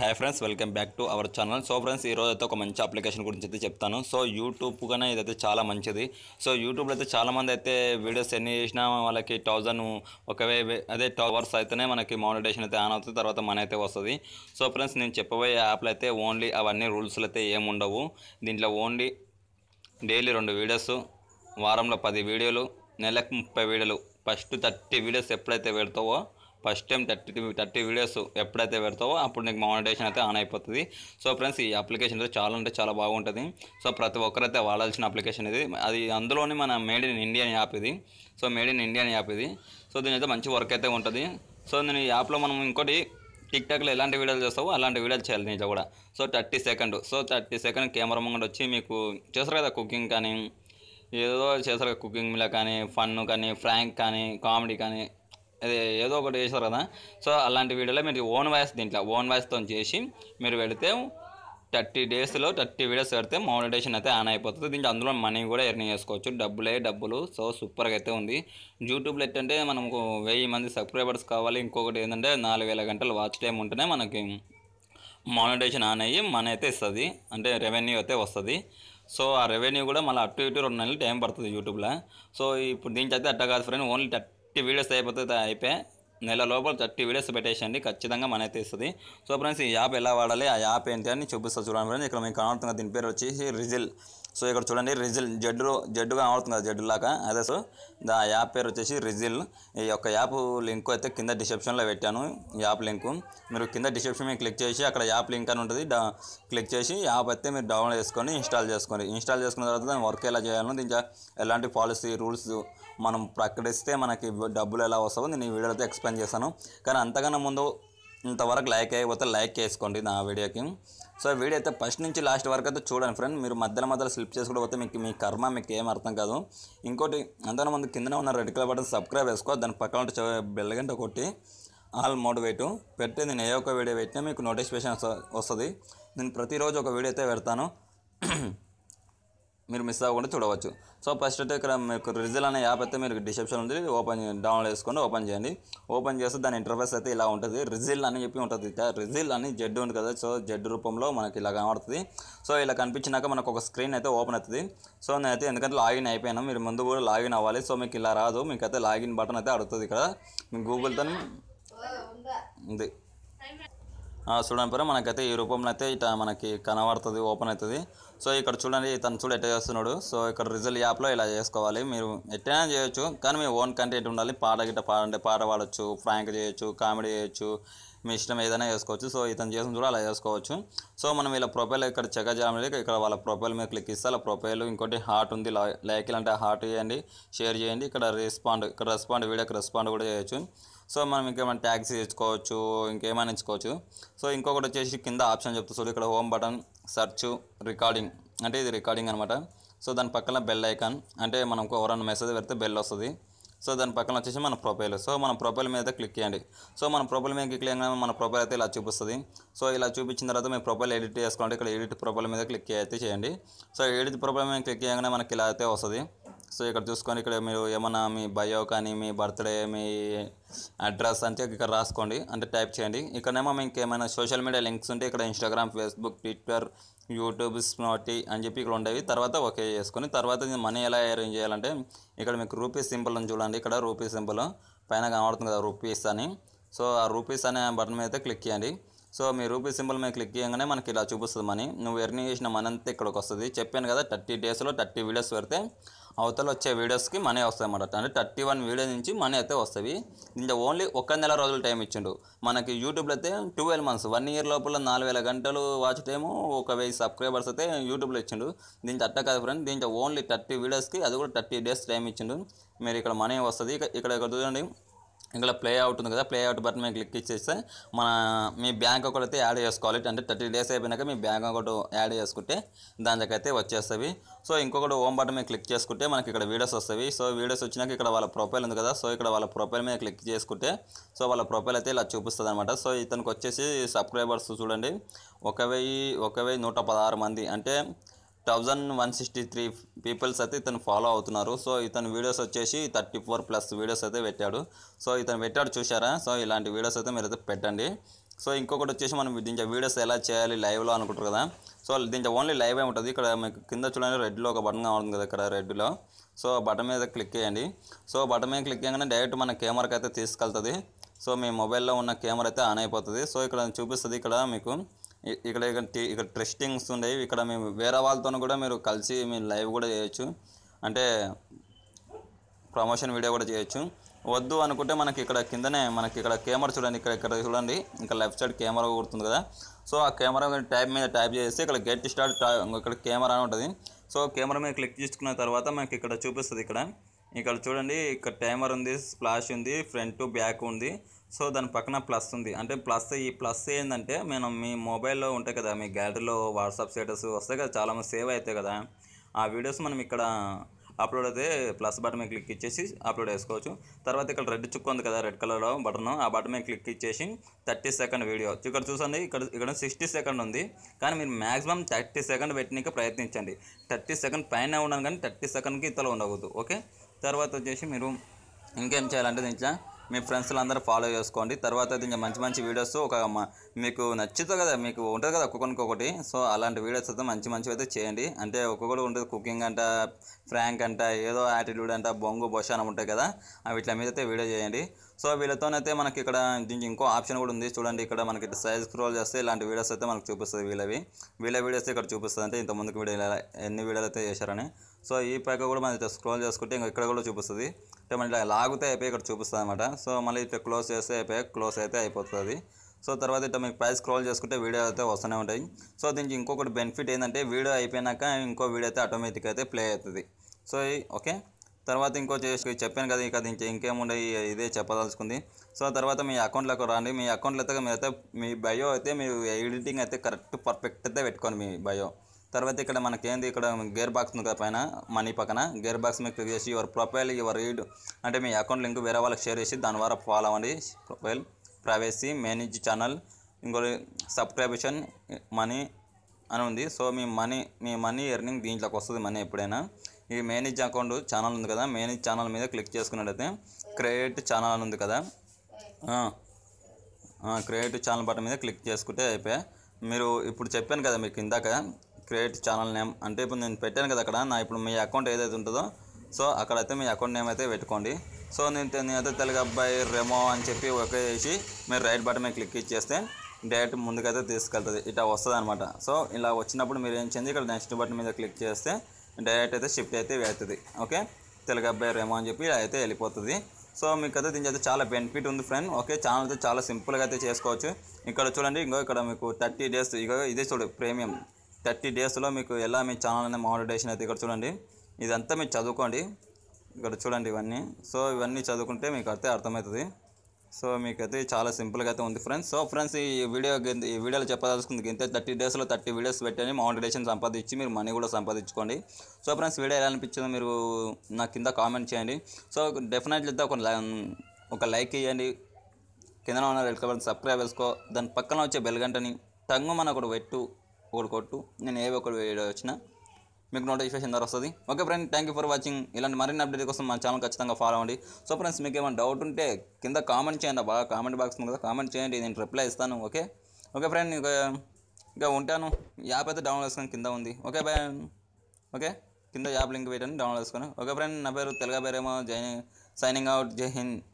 hi friends welcome back to our channel so friends ఈ రోజైతే ఒక మంచి అప్లికేషన్ గురించి అయితే చెప్తాను సో యూట్యూబ్గానే ఇదైతే చాలా మంచిది సో యూట్యూబ్లో అయితే చాలామంది అయితే వీడియోస్ ఎన్ని చేసినా వాళ్ళకి థౌజండ్ ఒకవే అదే అవర్స్ అయితేనే మనకి మానిటేషన్ అయితే ఆన్ అవుతుంది తర్వాత మన అయితే వస్తుంది సో ఫ్రెండ్స్ నేను చెప్పబోయే యాప్లు అయితే ఓన్లీ అవన్నీ రూల్స్లు అయితే ఏమి ఉండవు దీంట్లో ఓన్లీ డైలీ రెండు వీడియోస్ వారంలో పది వీడియోలు నెలకు ముప్పై వీడియోలు ఫస్ట్ థర్టీ వీడియోస్ ఎప్పుడైతే పెడతావో first time thirty thirty videos ఎప్పుడైతే పెడతావో అప్పుడు నీకు మానిటేషన్ అయితే ఆన్ అయిపోతుంది సో ఫ్రెండ్స్ ఈ అప్లికేషన్ అయితే చాలా అంటే చాలా బాగుంటుంది సో ప్రతి ఒక్కరైతే వాడాల్సిన అప్లికేషన్ ఇది అది అందులోనే మన మేడ్ ఇన్ ఇండియన్ యాప్ ఇది so made in Indian app ఇది సో దీని అయితే మంచి వర్క్ అయితే ఉంటుంది సో నేను ఈ యాప్లో మనం ఇంకోటి టాక్లో ఎలాంటి వీడియోలు చేస్తావో అలాంటి వీడియోలు చేయాలి నీతో కూడా so thirty second so thirty second camera ముందు వచ్చి మీకు చేస్తారు కదా కుకింగ్ కానీ ఏదో చేస్తారు కదా కుకింగ్ మీద కానీ ఫన్ను కానీ ఫ్రాంక్ కానీ కామెడీ కానీ అదే ఏదో ఒకటి చేశారు కదా సో అలాంటి వీడియోలో మీరు ఓన్ వాయిస్ దీంట్లో ఓన్ వాయిస్తో చేసి మీరు వెళితే థర్టీ డేస్లో థర్టీ వీడియోస్ పెడితే మోనిటేషన్ అయితే ఆన్ అయిపోతుంది దీంట్లో అందులో మనీ కూడా ఎర్నింగ్ చేసుకోవచ్చు డబ్బులే డబ్బులు సో సూపర్గా అయితే ఉంది యూట్యూబ్లో ఏంటంటే మనకు వెయ్యి మంది సబ్స్క్రైబర్స్ కావాలి ఇంకొకటి ఏంటంటే నాలుగు వేల గంటలు వాచ్ టైం ఉంటేనే మనకి మానిటేషన్ ఆన్ అయ్యి మనీ అయితే ఇస్తుంది అంటే రెవెన్యూ అయితే వస్తుంది సో ఆ రెవెన్యూ కూడా మళ్ళీ అటు ఇటు రెండు నెలలు టైం పడుతుంది యూట్యూబ్లో సో ఇప్పుడు దీనికి అయితే అట్ట కాదు ఫ్రెండ్ ఓన్లీ థర్టీ వీడియోస్ అయిపోతే అయిపోయి నెల లోపల థర్టీ వీడియోస్ పెట్టేసండి ఖచ్చితంగా మన అయితే ఇస్తుంది సో ఫ్రెండ్స్ ఈ యాప్ ఎలా వాడాలి ఆ యాప్ ఏంటి అని చూపిస్తాను చూడండి ఫ్రెండ్స్ ఇక్కడ మీకు కావాలి దీని పేరు వచ్చేసి రిజిల్ సో ఇక్కడ చూడండి రిజిల్ జడ్డు జడ్డుగా కనబడుతుంది కదా జడ్డు లాగా అదే సో ఆ యాప్ పేరు వచ్చేసి రిజిల్ ఈ యొక్క యాప్ లింక్ అయితే కింద డిస్క్రిప్షన్లో పెట్టాను యాప్ లింక్ మీరు కింద డిస్క్రిప్షన్ మీద క్లిక్ చేసి అక్కడ యాప్ లింక్ అని ఉంటుంది క్లిక్ చేసి యాప్ అయితే మీరు డౌన్లోడ్ చేసుకొని ఇన్స్టాల్ చేసుకోండి ఇన్స్టాల్ చేసుకున్న తర్వాత వర్క్ ఎలా చేయాలో దీనికి ఎలాంటి పాలసీ రూల్స్ మనం ప్రకటిస్తే మనకి డబ్బులు ఎలా వస్తుందో నేను ఈ వీడియోలో ఎక్స్ప్లెయిన్ చేశాను కానీ అంతకన్నా ముందు ఇంతవరకు లైక్ అయిపోతే లైక్ చేసుకోండి నా వీడియోకి సో వీడియో అయితే ఫస్ట్ నుంచి లాస్ట్ వరకు అయితే చూడండి ఫ్రెండ్ మీరు మధ్యలో మధ్యలో స్లిప్ చేసుకుంటూ పోతే మీకు మీ కర్మ మీకు ఏం అర్థం కాదు ఇంకోటి అంతకన్నా ముందు కిందనే ఉన్న రెడ్ కలర్ బటన్ సబ్స్క్రైబ్ చేసుకో దాని పక్కన బెల్లగంట కొట్టి ఆల్ మోటివేటు పెట్టి నేను ఏ ఒక్క వీడియో పెట్టినా మీకు నోటిఫికేషన్ వస్తుంది నేను ప్రతిరోజు ఒక వీడియో అయితే పెడతాను మీరు మిస్ అవ్వకుండా చూడవచ్చు సో ఫస్ట్ అయితే ఇక్కడ మీకు రిజల్ అనే యాప్ అయితే మీరు డిసెప్షన్ ఉంది ఓపెన్ డౌన్లోడ్ చేసుకొని ఓపెన్ చేయండి ఓపెన్ చేస్తే దాని ఇంటర్ఫేస్ అయితే ఇలా ఉంటుంది రిజిల్ అని చెప్పి ఉంటుంది రిజిల్ అని జెడ్ ఉంది కదా సో జెడ్ రూపంలో మనకి ఇలా కనబడుతుంది సో ఇలా కనిపించినాక మనకు ఒక స్క్రీన్ అయితే ఓపెన్ అవుతుంది సో నేనైతే ఎందుకంటే లాగిన్ అయిపోయాను మీరు ముందు కూడా లాగిన్ అవ్వాలి సో మీకు ఇలా రాదు మీకు అయితే లాగిన్ బటన్ అయితే అడుగుతుంది ఇక్కడ మీ గూగుల్తో ఉంది చూడండి పోయి మనకైతే ఈ రూపంలో అయితే ఇట మనకి కనబడుతుంది ఓపెన్ అవుతుంది సో ఇక్కడ చూడండి తను చూడు ఎట్ట చేస్తున్నాడు సో ఇక్కడ రిజల్ట్ యాప్లో ఇలా చేసుకోవాలి మీరు ఎట్టైనా చేయొచ్చు కానీ మీ ఓన్ కంటెంట్ ఉండాలి పాట గిట్ట పాడండి పాట పాడవచ్చు ఫ్రాంక్ చేయొచ్చు కామెడీ చేయొచ్చు మీ ఇష్టం ఏదైనా చేసుకోవచ్చు సో ఇతను చేసిన కూడా అలా చేసుకోవచ్చు సో మనం ఇలా ప్రొఫైల్ ఇక్కడ చెక్ చేయాలి ఇక్కడ వాళ్ళ ప్రొఫైల్ మీద క్లిక్ ఇస్తే అలా ప్రొఫైల్ ఇంకోటి హార్ట్ ఉంది లైక్ అంటే హార్ట్ చేయండి షేర్ చేయండి ఇక్కడ రెస్పాండ్ ఇక్కడ రెస్పాండ్ వీడియోకి రెస్పాండ్ కూడా చేయొచ్చు సో మనం ఇంకేమైనా ట్యాక్స్ తెచ్చుకోవచ్చు ఇంకేమైనా ఇచ్చుకోవచ్చు సో ఇంకొకటి వచ్చేసి కింద ఆప్షన్ చెప్తూ సో ఇక్కడ హోమ్ బటన్ సర్చ్ రికార్డింగ్ అంటే ఇది రికార్డింగ్ అనమాట సో దాని పక్కన బెల్ ఐకాన్ అంటే మనకు ఎవరైనా మెసేజ్ పెడితే బెల్ వస్తుంది సో దాని పక్కన వచ్చేసి మన ప్రొఫైల్ సో మన ప్రొఫైల్ మీద క్లిక్ చేయండి సో మన ప్రొఫైల్ మీద క్లిక్ చేయగానే మన ప్రొఫైల్ అయితే ఇలా చూపిస్తుంది సో ఇలా చూపించిన తర్వాత మీ ప్రొఫైల్ ఎడిట్ చేసుకోండి ఇక్కడ ఎడిట్ ప్రొఫైల్ మీద క్లిక్ అయితే చేయండి సో ఎడిట్ ప్రొఫైల్ మీద క్లిక్ చేయగానే మనకి ఇలా అయితే వస్తుంది సో ఇక్కడ చూసుకొని ఇక్కడ మీరు ఏమన్నా మీ బయో కానీ మీ బర్త్డే మీ అడ్రస్ అంటే ఇక్కడ రాసుకోండి అంటే టైప్ చేయండి ఇక్కడనేమో మీకు ఏమైనా సోషల్ మీడియా లింక్స్ ఉంటే ఇక్కడ ఇన్స్టాగ్రామ్ ఫేస్బుక్ ట్విట్టర్ యూట్యూబ్ స్నాటి అని చెప్పి ఇక్కడ ఉండేవి తర్వాత ఓకే చేసుకొని తర్వాత మనీ ఎలా అరేంజ్ చేయాలంటే ఇక్కడ మీకు రూపీస్ సింపుల్ అని చూడండి ఇక్కడ రూపీస్ సింపుల్ పైన కనబడుతుంది కదా రూపీస్ అని సో ఆ రూపీస్ అనే బటన్ మీద క్లిక్ చేయండి సో మీ రూపీ సింబల్ మీద క్లిక్ చేయగానే మనకి ఇలా చూపిస్తుంది మనీ నువ్వు ఎర్నింగ్ చేసిన మనంతా అంతా ఇక్కడికి వస్తుంది చెప్పాను కదా థర్టీ డేస్లో థర్టీ వీడియోస్ పెడితే అవతల వచ్చే వీడియోస్కి మనీ వస్తాయి అన్నమాట అంటే థర్టీ వన్ వీడియో నుంచి మనీ అయితే వస్తాయి దీంట్లో ఓన్లీ ఒక్క నెల రోజులు టైం ఇచ్చిండు మనకి యూట్యూబ్లో అయితే ట్వెల్వ్ మంత్స్ వన్ ఇయర్ లోపల నాలుగు వేల గంటలు వాచ్ టైము ఒక వెయ్యి సబ్స్క్రైబర్స్ అయితే యూట్యూబ్లో ఇచ్చిండు దీంట్లో అట్ట కాదు ఫ్రెండ్ దీంట్లో ఓన్లీ థర్టీ వీడియోస్కి అది కూడా థర్టీ డేస్ టైం ఇచ్చిండు మీరు ఇక్కడ మనీ వస్తుంది ఇక్కడ ఇక్కడ చూడండి ఇక్కడ ప్లే అవుట్ ఉంది కదా ప్లే అవుట్ బటన్ మేము క్లిక్ ఇచ్చేస్తే మన మీ బ్యాంక్ అకౌంట్ అయితే యాడ్ చేసుకోవాలి అంటే థర్టీ డేస్ అయిపోయినాక మీ బ్యాంక్ అకౌంట్ యాడ్ చేసుకుంటే అయితే వచ్చేస్తుంది సో ఇంకొకటి ఓం బటన్ మీద క్లిక్ చేసుకుంటే మనకి ఇక్కడ వీడియోస్ వస్తాయి సో వీడియోస్ వచ్చినాక ఇక్కడ వాళ్ళ ప్రొఫైల్ ఉంది కదా సో ఇక్కడ వాళ్ళ ప్రొఫైల్ మీద క్లిక్ చేసుకుంటే సో వాళ్ళ ప్రొఫైల్ అయితే ఇలా చూపిస్తుంది అనమాట సో ఇతనికి వచ్చేసి సబ్స్క్రైబర్స్ చూడండి ఒక వెయ్యి ఒక వెయ్యి నూట పదహారు మంది అంటే thousand one sixty three peoples అయితే ఇతను ఫాలో అవుతున్నారు సో ఇతను వీడియోస్ వచ్చేసి థర్టీ ఫోర్ ప్లస్ వీడియోస్ అయితే పెట్టాడు సో ఇతను పెట్టాడు చూసారా సో ఇలాంటి వీడియోస్ అయితే మీరు అయితే పెట్టండి సో ఇంకొకటి వచ్చేసి మనం దీంట్లో వీడియోస్ ఎలా చేయాలి లైవ్లో అనుకుంటారు కదా సో దీంట్లో ఓన్లీ లైవ్ ఏ ఉంటుంది ఇక్కడ మీకు కింద చూడండి రెడ్లో ఒక బటన్ కావాలి కదా ఇక్కడ రెడ్లో సో బటన్ మీద క్లిక్ చేయండి సో బటన్ మీద క్లిక్ చేయగానే డైరెక్ట్ మన కెమెరాకి అయితే తీసుకెళ్తుంది సో మీ మొబైల్లో ఉన్న కెమెరా అయితే ఆన్ అయిపోతుంది సో ఇక్కడ చూపిస్తుంది ఇక్కడ మీకు ఇక్కడ ఇక్కడ ట్రెస్టింగ్స్ ఉండేవి ఇక్కడ మేము వేరే వాళ్ళతో కూడా మీరు కలిసి మేము లైవ్ కూడా చేయొచ్చు అంటే ప్రమోషన్ వీడియో కూడా చేయొచ్చు వద్దు అనుకుంటే మనకి ఇక్కడ కిందనే మనకి ఇక్కడ కెమెరా చూడండి ఇక్కడ ఇక్కడ చూడండి ఇంకా లెఫ్ట్ సైడ్ కెమెరా కుడుతుంది కదా సో ఆ కెమెరా ట్యాప్ మీద ట్యాప్ చేస్తే ఇక్కడ గెట్ స్టార్ట్ ఇక్కడ కెమెరా అని ఉంటుంది సో కెమెరా మీద క్లిక్ చేసుకున్న తర్వాత మనకి ఇక్కడ చూపిస్తుంది ఇక్కడ ఇక్కడ చూడండి ఇక్కడ టైమర్ ఉంది స్ప్లాష్ ఉంది ఫ్రంట్ బ్యాక్ ఉంది సో దాని పక్కన ప్లస్ ఉంది అంటే ప్లస్ ఈ ప్లస్ ఏంటంటే మనం మీ మొబైల్లో ఉంటాయి కదా మీ గ్యాలరీలో వాట్సాప్ స్టేటస్ వస్తాయి కదా చాలామంది సేవ్ అవుతాయి కదా ఆ వీడియోస్ మనం ఇక్కడ అప్లోడ్ అయితే ప్లస్ బటన్ మీద క్లిక్ ఇచ్చేసి అప్లోడ్ చేసుకోవచ్చు తర్వాత ఇక్కడ రెడ్ చుక్క ఉంది కదా రెడ్ కలర్లో బటన్ ఆ బటన్ మీద క్లిక్ ఇచ్చేసి థర్టీ సెకండ్ వీడియో ఇక్కడ చూసండి ఇక్కడ ఇక్కడ సిక్స్టీ సెకండ్ ఉంది కానీ మీరు మ్యాక్సిమం థర్టీ సెకండ్ పెట్టడానికి ప్రయత్నించండి థర్టీ సెకండ్ పైన ఉండాలి కానీ థర్టీ సెకండ్కి ఇంతలో ఉండకూడదు ఓకే తర్వాత వచ్చేసి మీరు ఇంకేం చేయాలంటే దీంట్లో మీ ఫ్రెండ్స్లు అందరూ ఫాలో చేసుకోండి తర్వాత దీంట్లో మంచి మంచి వీడియోస్ ఒక మీకు నచ్చుతుంది కదా మీకు ఉంటుంది కదా ఒకటి సో అలాంటి వీడియోస్ అయితే మంచి మంచి అయితే చేయండి అంటే ఒక్కొక్కటి ఉంటుంది కుకింగ్ అంట ఫ్రాంక్ అంట ఏదో యాటిట్యూడ్ అంట బొంగు బొషానం ఉంటాయి కదా అవి ఇట్లా మీద అయితే వీడియో చేయండి సో వీళ్ళతోనైతే మనకి ఇక్కడ దీనికి ఇంకో ఆప్షన్ కూడా ఉంది చూడండి ఇక్కడ మనకి సైజ్ స్క్రోల్ చేస్తే ఇలాంటి వీడియోస్ అయితే మనకు చూపిస్తుంది వీళ్ళవి వీళ్ళ వీడియోస్ ఇక్కడ చూపిస్తుంది అంటే ఇంతకుముందుకు వీడియో ఎన్ని వీడియోలు అయితే చేశారని సో ఈ పైక కూడా మనం ఇట్లా స్క్రోల్ చేసుకుంటే ఇంకా ఇక్కడ కూడా చూపిస్తుంది అంటే మనం ఇట్లా లాగితే అయిపోయి ఇక్కడ చూపిస్తుంది అనమాట సో మళ్ళీ ఇట్లా క్లోజ్ చేస్తే అయిపోయి క్లోజ్ అయితే అయిపోతుంది సో తర్వాత ఇట్లా మీకు ప్రైస్ స్క్రోల్ చేసుకుంటే వీడియో అయితే వస్తూనే ఉంటాయి సో దీనికి ఇంకొకటి బెనిఫిట్ ఏంటంటే వీడియో అయిపోయినాక ఇంకో వీడియో అయితే ఆటోమేటిక్గా అయితే ప్లే అవుతుంది సో ఓకే తర్వాత ఇంకో చేసి చెప్పాను కదా ఇక దీనికి ఇంకేముండే ఇదే చెప్పదలుచుకుంది సో తర్వాత మీ అకౌంట్లోకి రండి మీ అకౌంట్లో అయితే మీరు అయితే మీ బయో అయితే మీరు ఎడిటింగ్ అయితే కరెక్ట్ పర్ఫెక్ట్ అయితే పెట్టుకోండి మీ బయో తర్వాత ఇక్కడ మనకేంది ఇక్కడ గేర్ బాక్స్ ఉంది కదా పైన మనీ పక్కన గేర్ బాక్స్ మీద క్లిక్ చేసి యువర్ ప్రొఫైల్ యువర్ రీడ్ అంటే మీ అకౌంట్ లింక్ వేరే వాళ్ళకి షేర్ చేసి దాని ద్వారా ఫాలో అవ్వండి ప్రొఫైల్ ప్రైవేసీ మేనేజ్ ఛానల్ ఇంకోటి సబ్స్క్రిప్షన్ మనీ అని ఉంది సో మీ మనీ మీ మనీ ఎర్నింగ్ దీంట్లోకి వస్తుంది మనీ ఎప్పుడైనా ఈ మేనేజ్ అకౌంట్ ఛానల్ ఉంది కదా మేనేజ్ ఛానల్ మీద క్లిక్ చేసుకున్నట్టయితే క్రియేట్ ఛానల్ అని ఉంది కదా క్రియేట్ ఛానల్ బటన్ మీద క్లిక్ చేసుకుంటే అయిపోయాయి మీరు ఇప్పుడు చెప్పాను కదా మీకు ఇందాక క్రియేట్ ఛానల్ నేమ్ అంటే ఇప్పుడు నేను పెట్టాను కదా అక్కడ నా ఇప్పుడు మీ అకౌంట్ ఏదైతే ఉంటుందో సో అక్కడైతే మీ అకౌంట్ నేమ్ అయితే పెట్టుకోండి సో నేను నేనైతే తెలుగు అబ్బాయి రెమో అని చెప్పి ఓకే చేసి మీరు రైట్ బటన్ మీద క్లిక్ ఇచ్చేస్తే డైరెక్ట్ ముందుకైతే తీసుకెళ్తుంది ఇట్లా వస్తుంది అనమాట సో ఇలా వచ్చినప్పుడు మీరు ఏం చేయండి ఇక్కడ నెక్స్ట్ బటన్ మీద క్లిక్ చేస్తే డైరెక్ట్ అయితే షిఫ్ట్ అయితే వెళ్తుంది ఓకే తెలుగు అబ్బాయి రెమో అని చెప్పి అయితే వెళ్ళిపోతుంది సో మీకు అయితే దీని అయితే చాలా బెనిఫిట్ ఉంది ఫ్రెండ్ ఓకే ఛానల్ అయితే చాలా సింపుల్గా అయితే చేసుకోవచ్చు ఇక్కడ చూడండి ఇంకో ఇక్కడ మీకు థర్టీ డేస్ ఇక ఇదే చూడు ప్రీమియం థర్టీ డేస్లో మీకు ఎలా మీ ఛానల్ అనేది మానిటైజేషన్ అయితే ఇక్కడ చూడండి ఇదంతా మీరు చదువుకోండి ఇక్కడ చూడండి ఇవన్నీ సో ఇవన్నీ చదువుకుంటే మీకు అయితే అర్థమవుతుంది సో మీకైతే చాలా సింపుల్గా అయితే ఉంది ఫ్రెండ్స్ సో ఫ్రెండ్స్ ఈ వీడియో ఈ వీడియోలో చెప్పదలుచుకుంది ఇంతే థర్టీ డేస్లో థర్టీ వీడియోస్ పెట్టండి మానిటైజేషన్ సంపాదించి మీరు మనీ కూడా సంపాదించుకోండి సో ఫ్రెండ్స్ వీడియో ఎలా అనిపించిందో మీరు నా కింద కామెంట్ చేయండి సో డెఫినెట్లీ ఒక ఒక లైక్ ఇవ్వండి కింద ఉన్న రెడ్ కలర్ సబ్స్క్రైబ్ చేసుకో దాని పక్కన వచ్చే బెల్గంటని టంగు మన ఒకటి పెట్టు ఒకటి కొట్టు నేను ఏ ఒకటి వీడియో వచ్చినా మీకు నోటిఫికేషన్ ద్వారా వస్తుంది okay friend thank you for watching ఇలాంటి మరిన్ని అప్డేట్ కోసం మా ఛానల్ ఖచ్చితంగా ఫాలో అవ్వండి సో ఫ్రెండ్స్ మీకు ఏమైనా డౌట్ ఉంటే కింద కామెంట్ చేయండి బాగా కామెంట్ బాక్స్ ఉంది కదా కామెంట్ చేయండి నేను రిప్లై ఇస్తాను ఓకే ఓకే ఫ్రెండ్ ఇంకా ఉంటాను యాప్ అయితే డౌన్లోడ్ చేసుకొని కింద ఉంది ఓకే బాయ్ ఓకే కింద యాప్ లింక్ పెట్టండి డౌన్లోడ్ చేసుకొని ఓకే ఫ్రెండ్ నా పేరు తెలుగా పేరేమో జై సైనింగ్ అవుట్ జై హింద్